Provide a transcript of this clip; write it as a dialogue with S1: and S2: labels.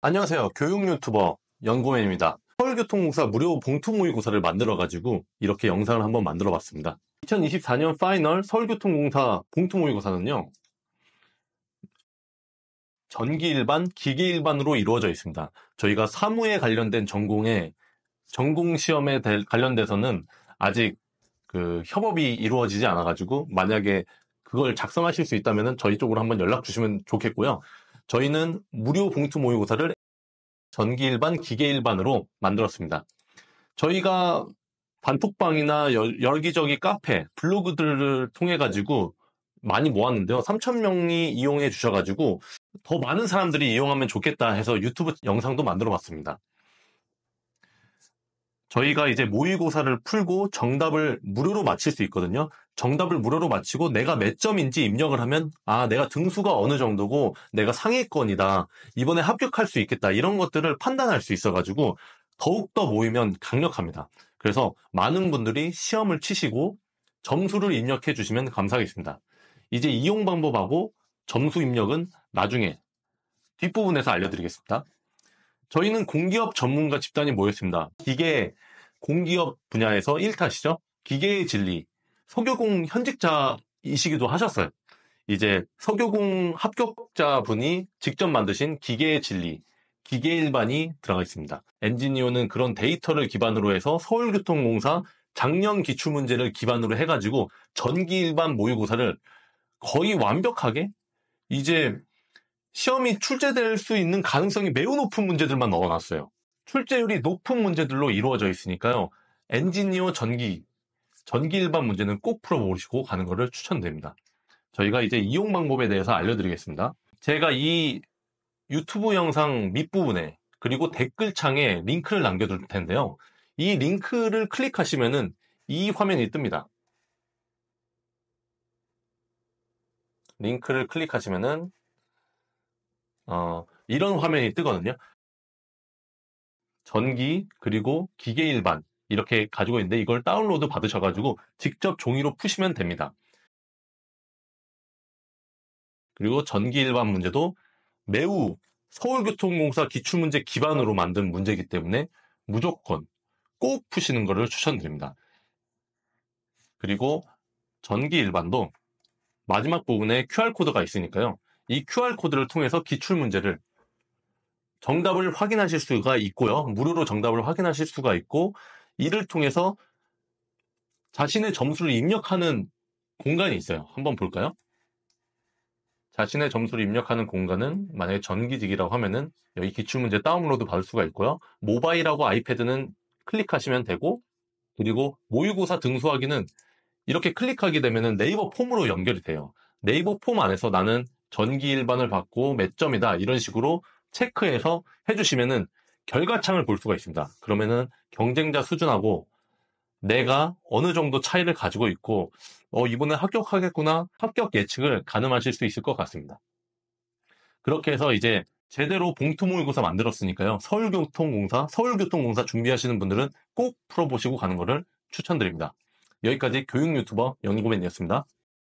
S1: 안녕하세요. 교육 유튜버 연고맨입니다. 서울교통공사 무료 봉투 모의고사를 만들어가지고 이렇게 영상을 한번 만들어 봤습니다. 2024년 파이널 서울교통공사 봉투 모의고사는요. 전기 일반, 기계 일반으로 이루어져 있습니다. 저희가 사무에 관련된 전공에 전공 시험에 관련돼서는 아직 그 협업이 이루어지지 않아가지고 만약에 그걸 작성하실 수 있다면 저희 쪽으로 한번 연락 주시면 좋겠고요. 저희는 무료 봉투 모의고사를 전기 일반, 기계 일반으로 만들었습니다. 저희가 단톡방이나 열기적기 카페, 블로그들을 통해 가지고 많이 모았는데요. 3,000명이 이용해 주셔가지고 더 많은 사람들이 이용하면 좋겠다 해서 유튜브 영상도 만들어 봤습니다. 저희가 이제 모의고사를 풀고 정답을 무료로 맞힐 수 있거든요. 정답을 무료로 맞히고 내가 몇 점인지 입력을 하면 아 내가 등수가 어느 정도고 내가 상위권이다 이번에 합격할 수 있겠다 이런 것들을 판단할 수 있어가지고 더욱더 모이면 강력합니다. 그래서 많은 분들이 시험을 치시고 점수를 입력해 주시면 감사하겠습니다. 이제 이용 방법하고 점수 입력은 나중에 뒷부분에서 알려드리겠습니다. 저희는 공기업 전문가 집단이 모였습니다. 기계 공기업 분야에서 1타시죠. 기계의 진리. 석유공 현직자이시기도 하셨어요. 이제 석유공 합격자분이 직접 만드신 기계의 진리, 기계 일반이 들어가 있습니다. 엔지니어는 그런 데이터를 기반으로 해서 서울교통공사 작년 기출 문제를 기반으로 해가지고 전기 일반 모의고사를 거의 완벽하게 이제 시험이 출제될 수 있는 가능성이 매우 높은 문제들만 넣어놨어요. 출제율이 높은 문제들로 이루어져 있으니까요. 엔지니어 전기, 전기 일반 문제는 꼭 풀어보시고 가는 것을 추천드립니다. 저희가 이제 이용 방법에 대해서 알려드리겠습니다. 제가 이 유튜브 영상 밑부분에 그리고 댓글창에 링크를 남겨둘 텐데요. 이 링크를 클릭하시면은 이 화면이 뜹니다. 링크를 클릭하시면은 어, 이런 화면이 뜨거든요. 전기 그리고 기계 일반 이렇게 가지고 있는데 이걸 다운로드 받으셔가지고 직접 종이로 푸시면 됩니다. 그리고 전기 일반 문제도 매우 서울교통공사 기출문제 기반으로 만든 문제이기 때문에 무조건 꼭 푸시는 것을 추천드립니다. 그리고 전기 일반도 마지막 부분에 QR코드가 있으니까요. 이 QR코드를 통해서 기출문제를 정답을 확인하실 수가 있고요. 무료로 정답을 확인하실 수가 있고, 이를 통해서 자신의 점수를 입력하는 공간이 있어요. 한번 볼까요? 자신의 점수를 입력하는 공간은 만약에 전기직이라고 하면은 여기 기출문제 다운로드 받을 수가 있고요. 모바일하고 아이패드는 클릭하시면 되고, 그리고 모의고사 등수하기는 이렇게 클릭하게 되면은 네이버 폼으로 연결이 돼요. 네이버 폼 안에서 나는 전기 일반을 받고 몇 점이다 이런 식으로 체크해서 해주시면은 결과창을 볼 수가 있습니다. 그러면은 경쟁자 수준하고 내가 어느 정도 차이를 가지고 있고 어 이번에 합격하겠구나 합격 예측을 가늠하실 수 있을 것 같습니다. 그렇게 해서 이제 제대로 봉투 모의고사 만들었으니까요. 서울교통공사, 서울교통공사 준비하시는 분들은 꼭 풀어보시고 가는 것을 추천드립니다. 여기까지 교육 유튜버 연구맨이었습니다.